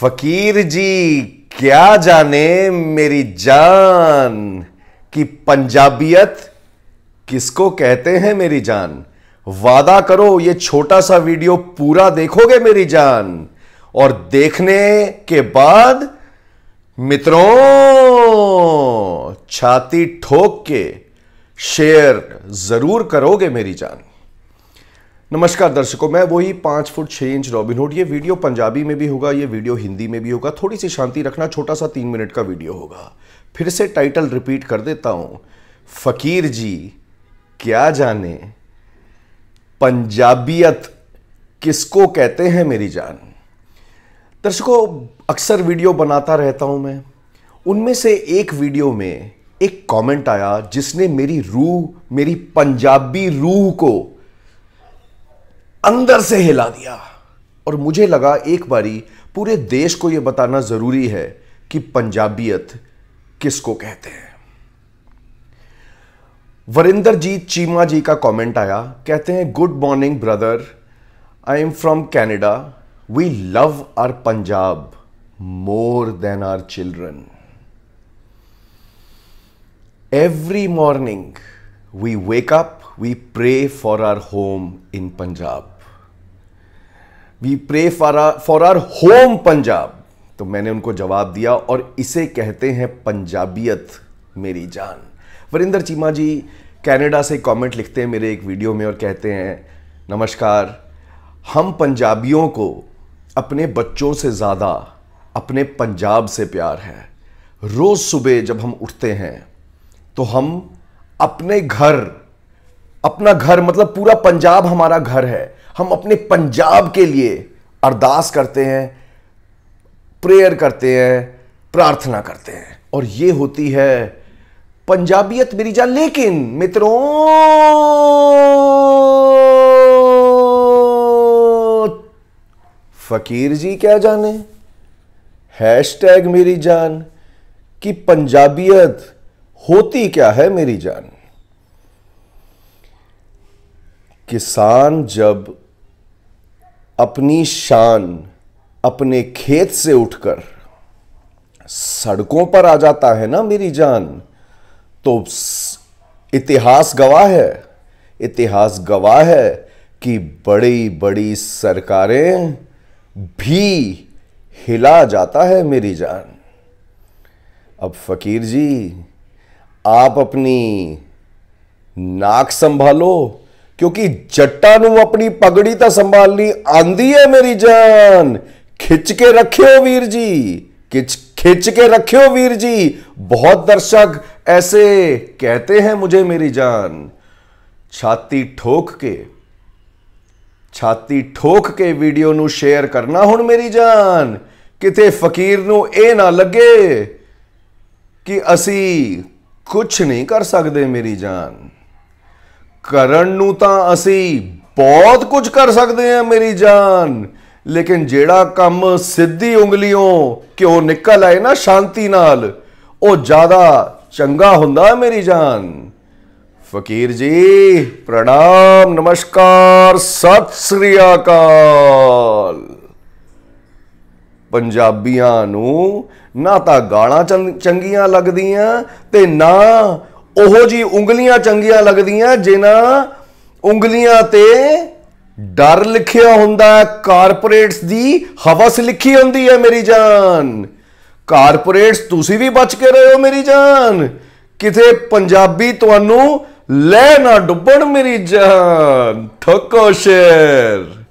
फकीर जी क्या जाने मेरी जान कि पंजाबियत किसको कहते हैं मेरी जान वादा करो ये छोटा सा वीडियो पूरा देखोगे मेरी जान और देखने के बाद मित्रों छाती ठोक के शेयर जरूर करोगे मेरी जान नमस्कार दर्शकों मैं वही पाँच फुट छः इंच रॉबिन हुड ये वीडियो पंजाबी में भी होगा ये वीडियो हिंदी में भी होगा थोड़ी सी शांति रखना छोटा सा तीन मिनट का वीडियो होगा फिर से टाइटल रिपीट कर देता हूँ फ़कीर जी क्या जाने पंजाबियत किसको कहते हैं मेरी जान दर्शकों अक्सर वीडियो बनाता रहता हूँ मैं उनमें से एक वीडियो में एक कमेंट आया जिसने मेरी रूह मेरी पंजाबी रूह को अंदर से हिला दिया और मुझे लगा एक बारी पूरे देश को यह बताना ज़रूरी है कि पंजाबियत किसको कहते हैं वरिंदर जी चीमा जी का कमेंट आया कहते हैं good morning brother I am from Canada we love our Punjab more than our children every morning we wake up we pray for our home in Punjab we pray for for our home Punjab तो मैंने उनको जवाब दिया और इसे कहते हैं पंजाबियत मेरी जान वरिंदर चीमा जी कनाडा से कमेंट लिखते हैं मेरे एक वीडियो में और कहते हैं नमस्कार हम पंजाबियों को अपने बच्चों से ज़्यादा अपने पंजाब से प्यार है रोज़ सुबह जब हम उठते हैं तो हम अपने घर अपना घर मतलब पूरा पंजाब हमारा घर है हम अपने पंजाब के लिए अरदास करते हैं प्रेयर करते हैं प्रार्थना करते हैं और ये होती है पंजाबियत मेरी जान लेकिन मित्रों फकीर जी क्या जाने हैश टैग मेरी जान कि पंजाबियत होती क्या है मेरी जान किसान जब अपनी शान अपने खेत से उठकर सड़कों पर आ जाता है ना मेरी जान तो इतिहास गवाह है इतिहास गवाह है कि बड़ी बड़ी सरकारें भी हिला जाता है मेरी जान अब फकीर जी आप अपनी नाक संभालो ਕਿਉਂਕਿ ਜੱਟਾਂ ਨੂੰ ਆਪਣੀ ਪਗੜੀ ਤਾਂ ਸੰਭਾਲਣੀ ਆਂਦੀ ਏ ਮੇਰੀ ਜਾਨ ਖਿੱਚ ਕੇ ਰੱਖਿਓ ਵੀਰ ਜੀ ਖਿੱਚ ਕੇ ਰੱਖਿਓ ਵੀਰ ਜੀ ਬਹੁਤ ਦਰਸ਼ਕ ਐਸੇ ਕਹਤੇ कहते हैं ਮੇਰੀ ਜਾਨ ਛਾਤੀ ਠੋਕ ਕੇ ਛਾਤੀ ਠੋਕ ਕੇ ਵੀਡੀਓ ਨੂੰ ਸ਼ੇਅਰ ਕਰਨਾ ਹੁਣ ਮੇਰੀ ਜਾਨ ਕਿਤੇ ਫਕੀਰ ਨੂੰ ਇਹ ਨਾ ਲੱਗੇ ਕਿ ਅਸੀਂ ਕੁਝ ਨਹੀਂ ਕਰ ਸਕਦੇ ਮੇਰੀ ਜਾਨ ਕਰਨ ਨੂੰ ਤਾਂ ਅਸੀਂ ਬਹੁਤ ਕੁਝ ਕਰ ਸਕਦੇ ਹਾਂ ਮੇਰੀ ਜਾਨ ਲੇਕਿਨ ਜਿਹੜਾ ਕੰਮ ਸਿੱਧੀ ਉਂਗਲੀਆਂ ਕਿਉਂ ਨਿਕਲ ਆਏ ਨਾ ਸ਼ਾਂਤੀ ਨਾਲ ਉਹ ਜ਼ਿਆਦਾ ਚੰਗਾ ਹੁੰਦਾ ਮੇਰੀ ਜਾਨ ਫਕੀਰ ਜੀ ਪ੍ਰਣਾਮ ਨਮਸਕਾਰ ਸਤਿ ਸ੍ਰੀ ਅਕਾਲ ਪੰਜਾਬੀਆਂ ਨੂੰ ਨਾ ਤਾਂ ਗਾਲਾਂ ਚੰਗੀਆਂ ਲੱਗਦੀਆਂ ਤੇ ਨਾ ਉਹੋ ਜੀ ਉਂਗਲੀਆਂ ਚੰਗੀਆਂ ਲੱਗਦੀਆਂ ਜਿਨ੍ਹਾਂ ਉਂਗਲੀਆਂ ਤੇ ਡਰ ਲਿਖਿਆ ਹੁੰਦਾ ਹੈ ਕਾਰਪੋਰੇਟਸ ਦੀ ਹਵਸ ਲਿਖੀ ਹੁੰਦੀ ਹੈ ਮੇਰੀ ਜਾਨ ਕਾਰਪੋਰੇਟਸ ਤੁਸੀਂ ਵੀ ਬਚ ਕੇ ਰਹੋ ਮੇਰੀ ਜਾਨ ਕਿਥੇ ਪੰਜਾਬੀ ਤੁਹਾਨੂੰ ਲੈ ਨਾ ਡੁੱਬਣ ਮੇਰੀ ਜਾਨ ਠੱਕੋ ਸ਼ੇਰ